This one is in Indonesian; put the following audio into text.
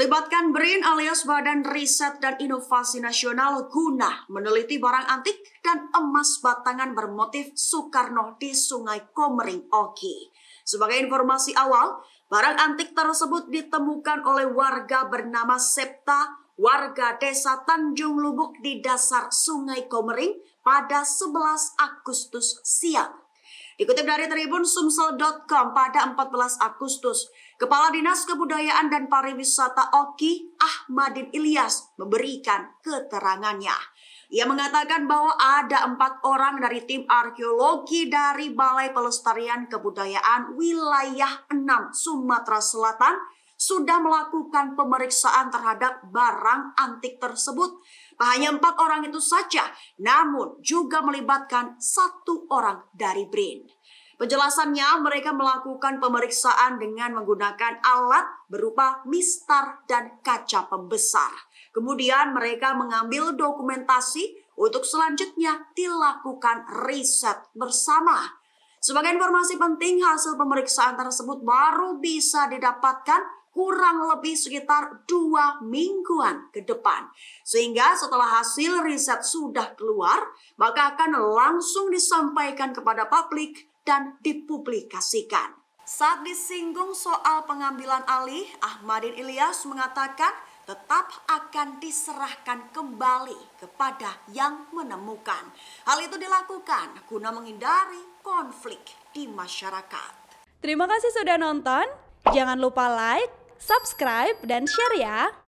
Libatkan BRIN alias Badan Riset dan Inovasi Nasional guna meneliti barang antik dan emas batangan bermotif Soekarno di Sungai Komering Oki. Sebagai informasi awal, barang antik tersebut ditemukan oleh warga bernama Septa, warga desa Tanjung Lubuk di dasar Sungai Komering pada 11 Agustus siang Dikutip dari Tribun Sumsel.com pada 14 Agustus, Kepala Dinas Kebudayaan dan Pariwisata Oki Ahmadin Ilyas memberikan keterangannya. Ia mengatakan bahwa ada empat orang dari tim arkeologi dari Balai Pelestarian Kebudayaan Wilayah 6 Sumatera Selatan sudah melakukan pemeriksaan terhadap barang antik tersebut Tak hanya empat orang itu saja, namun juga melibatkan satu orang dari BRIN. Penjelasannya, mereka melakukan pemeriksaan dengan menggunakan alat berupa mistar dan kaca pembesar. Kemudian mereka mengambil dokumentasi untuk selanjutnya dilakukan riset bersama. Sebagai informasi penting, hasil pemeriksaan tersebut baru bisa didapatkan kurang lebih sekitar dua mingguan ke depan. Sehingga setelah hasil riset sudah keluar, maka akan langsung disampaikan kepada publik dan dipublikasikan. Saat disinggung soal pengambilan alih, Ahmadin Ilyas mengatakan tetap akan diserahkan kembali kepada yang menemukan. Hal itu dilakukan guna menghindari konflik di masyarakat. Terima kasih sudah nonton. Jangan lupa like, subscribe, dan share ya.